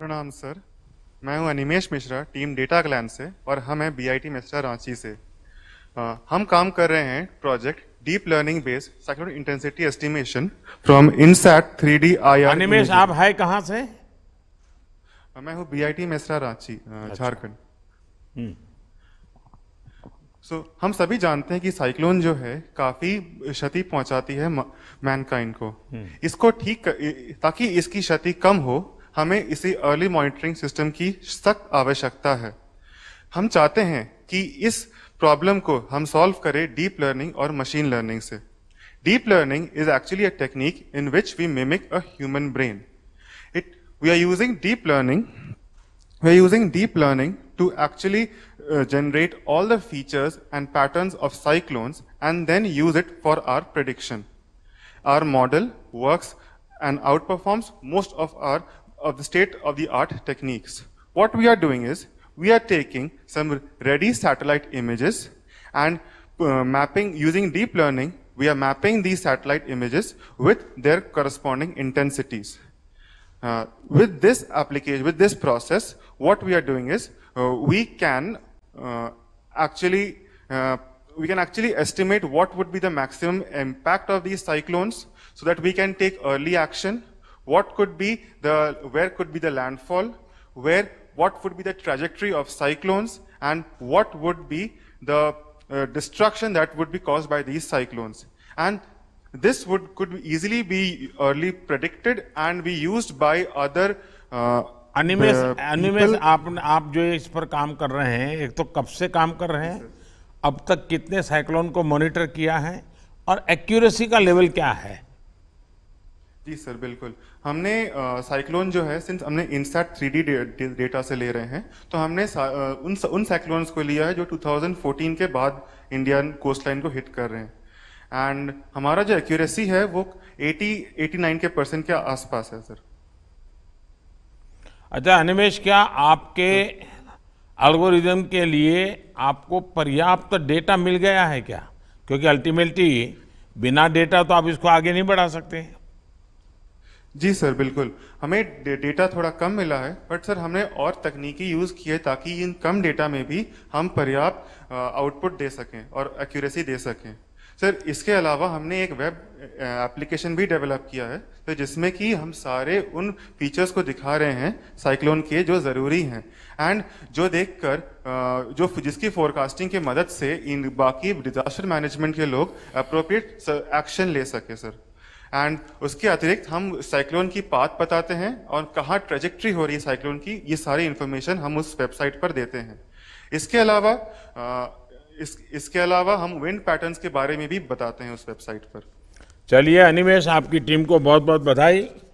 प्रणाम सर मैं हूं Animesh Mishra team data clan से और हम हैं बीआईटी मिश्रा रांची से हम काम कर रहे हैं project deep learning based cyclone intensity estimation from INSAT three D I Animesh आप है कहाँ से मैं हूँ बीआईटी मिश्रा रांची अच्छा। झारखंड सो हम्म। हम सभी जानते हैं कि साइक्लोन जो है काफी क्षति पहुंचाती है मैनकाइंड को हम्म। इसको ठीक ताकि इसकी क्षति कम हो हमें इसी अर्ली मॉनिटरिंग सिस्टम की सख्त आवश्यकता है हम चाहते हैं कि इस प्रॉब्लम को हम सॉल्व करें डीप लर्निंग और मशीन लर्निंग से deep learning is actually a technique in which we mimic a human brain it we are using deep learning we are using deep learning to actually generate all the features and pattern of cyclones and then use it for our prediction our model work and outperforms most of our of the state of the art techniques. What we are doing is we are taking some ready satellite images and uh, mapping using deep learning, we are mapping these satellite images with their corresponding intensities. Uh, with this application, with this process, what we are doing is uh, we can uh, actually uh, we can actually estimate what would be the maximum impact of these cyclones so that we can take early action what could be the, where could be the landfall, where, what would be the trajectory of cyclones, and what would be the uh, destruction that would be caused by these cyclones. And this would, could easily be early predicted and be used by other uh, Animesh Animesh आप आप जो इस पर काम कर रहे हैं एक तो कब से काम कर रहे हैं अब तक कितने साइक्लोन को मॉनिटर किया है और एक्यूरेसी का लेवल क्या है जी सर बिल्कुल हमने साइक्लोन जो है सिंस हमने इंसैट थ्री डी डेटा से ले रहे हैं तो हमने आ, उन उन साइक्लोन्स को लिया है जो 2014 के बाद इंडियन कोस्ट लाइन को हिट कर रहे हैं एंड हमारा जो एक्यूरेसी है वो 80 89 के परसेंट के आसपास है सर अच्छा अनिमेश क्या आपके एल्गोरिज्म के लिए आपको पर्याप्त डेटा मिल गया है क्या क्योंकि अल्टीमेटली बिना डेटा तो आप इसको आगे नहीं बढ़ा सकते जी सर बिल्कुल हमें डेटा थोड़ा कम मिला है बट सर हमने और तकनीकी यूज़ की है ताकि इन कम डेटा में भी हम पर्याप्त आउटपुट दे सकें और एक्यूरेसी दे सकें सर इसके अलावा हमने एक वेब एप्लीकेशन भी डेवलप किया है तो जिसमें कि हम सारे उन फीचर्स को दिखा रहे हैं साइक्लोन के जो ज़रूरी हैं एंड जो देखकर जो जिसकी फोरकास्टिंग के मदद से इन बाकी डिजास्टर मैनेजमेंट के लोग अप्रोप्रिएट एक्शन ले सके सर एंड उसके अतिरिक्त हम साइक्लोन की पाथ बताते हैं और कहाँ ट्रेजेक्ट्री हो रही है साइक्लोन की ये सारी इन्फॉर्मेशन हम उस वेबसाइट पर देते हैं इसके अलावा इस, इसके अलावा हम विंड पैटर्न्स के बारे में भी बताते हैं उस वेबसाइट पर चलिए अनिमेश आपकी टीम को बहुत बहुत बधाई